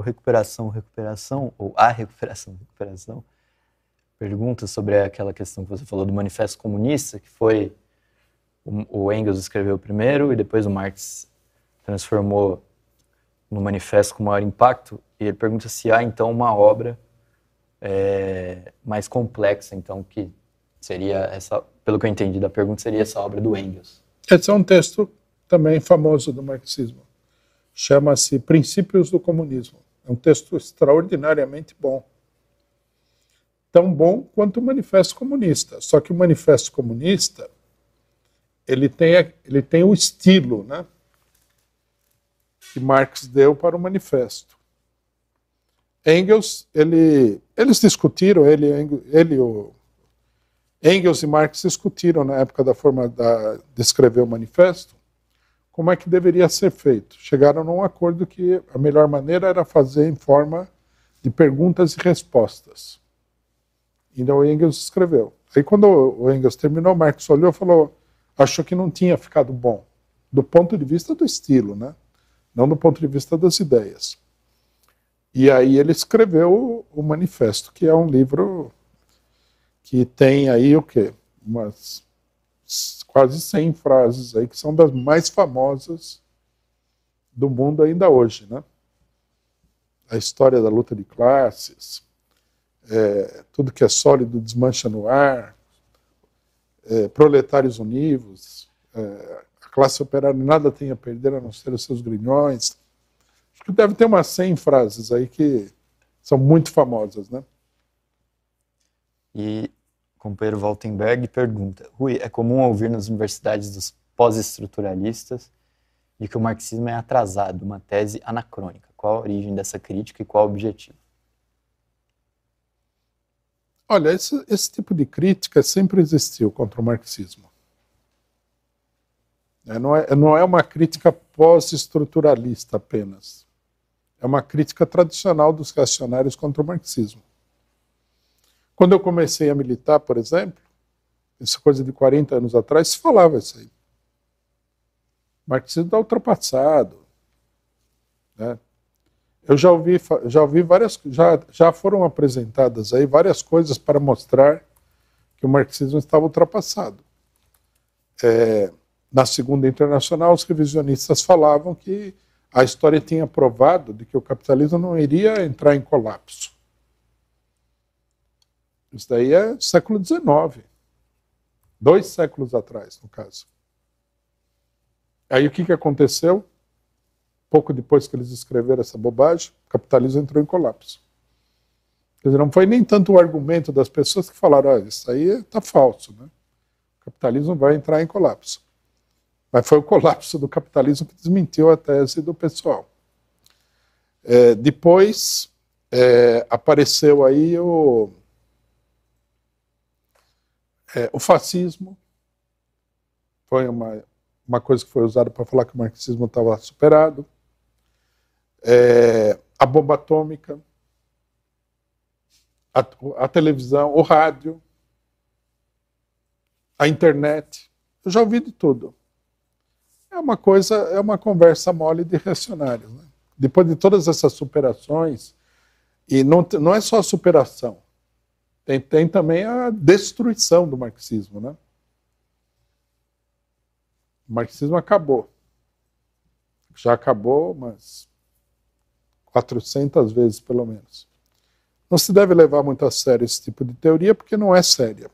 Recuperação, Recuperação, ou A Recuperação, Recuperação, pergunta sobre aquela questão que você falou do Manifesto Comunista, que foi o, o Engels escreveu primeiro e depois o Marx transformou no Manifesto com maior impacto, e ele pergunta se há, então, uma obra é, mais complexa, então, que seria essa, pelo que eu entendi da pergunta, seria essa obra do Engels. Esse é um texto também famoso do marxismo. Chama-se Princípios do Comunismo. É um texto extraordinariamente bom. Tão bom quanto o Manifesto Comunista. Só que o Manifesto Comunista ele tem, ele tem o estilo né, que Marx deu para o manifesto. Engels, ele, eles discutiram, ele, ele o, Engels e Marx discutiram na época da forma da, de escrever o manifesto, como é que deveria ser feito. Chegaram num acordo que a melhor maneira era fazer em forma de perguntas e respostas. Então o Engels escreveu. Aí quando o Engels terminou, Marx olhou e falou, achou que não tinha ficado bom, do ponto de vista do estilo, né? não do ponto de vista das ideias. E aí ele escreveu o Manifesto, que é um livro que tem aí o quê? Umas quase 100 frases aí que são das mais famosas do mundo ainda hoje, né? A história da luta de classes, é, tudo que é sólido desmancha no ar, é, proletários univos, é, a classe operária nada tem a perder a não ser os seus grilhões. Acho que deve ter umas 100 frases aí que são muito famosas, né? E companheiro Waltenberg pergunta: Rui, é comum ouvir nas universidades dos pós-estruturalistas de que o marxismo é atrasado, uma tese anacrônica. Qual a origem dessa crítica e qual o objetivo? Olha, esse, esse tipo de crítica sempre existiu contra o marxismo. É, não, é, não é uma crítica pós-estruturalista apenas. É uma crítica tradicional dos reacionários contra o marxismo. Quando eu comecei a militar, por exemplo, essa coisa de 40 anos atrás, se falava isso aí. O marxismo está ultrapassado. Né? Eu já ouvi, já ouvi várias, já, já foram apresentadas aí várias coisas para mostrar que o marxismo estava ultrapassado. É, na Segunda Internacional, os revisionistas falavam que a história tinha provado de que o capitalismo não iria entrar em colapso. Isso daí é século XIX. Dois séculos atrás, no caso. Aí o que, que aconteceu? Pouco depois que eles escreveram essa bobagem, o capitalismo entrou em colapso. Quer dizer, não foi nem tanto o argumento das pessoas que falaram, isso aí está falso, né? O capitalismo vai entrar em colapso. Mas foi o colapso do capitalismo que desmentiu a tese do pessoal. É, depois é, apareceu aí o, é, o fascismo foi uma, uma coisa que foi usada para falar que o marxismo estava superado. É, a bomba atômica, a, a, televisão, o rádio, a internet. Eu já ouvi de tudo. É uma coisa, é uma conversa mole de reacionários. Né? Depois de todas essas superações, e não, não é só a superação, tem, tem também a destruição do marxismo. Né? O marxismo acabou. Já acabou, mas 400 vezes pelo menos. Não se deve levar muito a sério esse tipo de teoria, porque não é séria.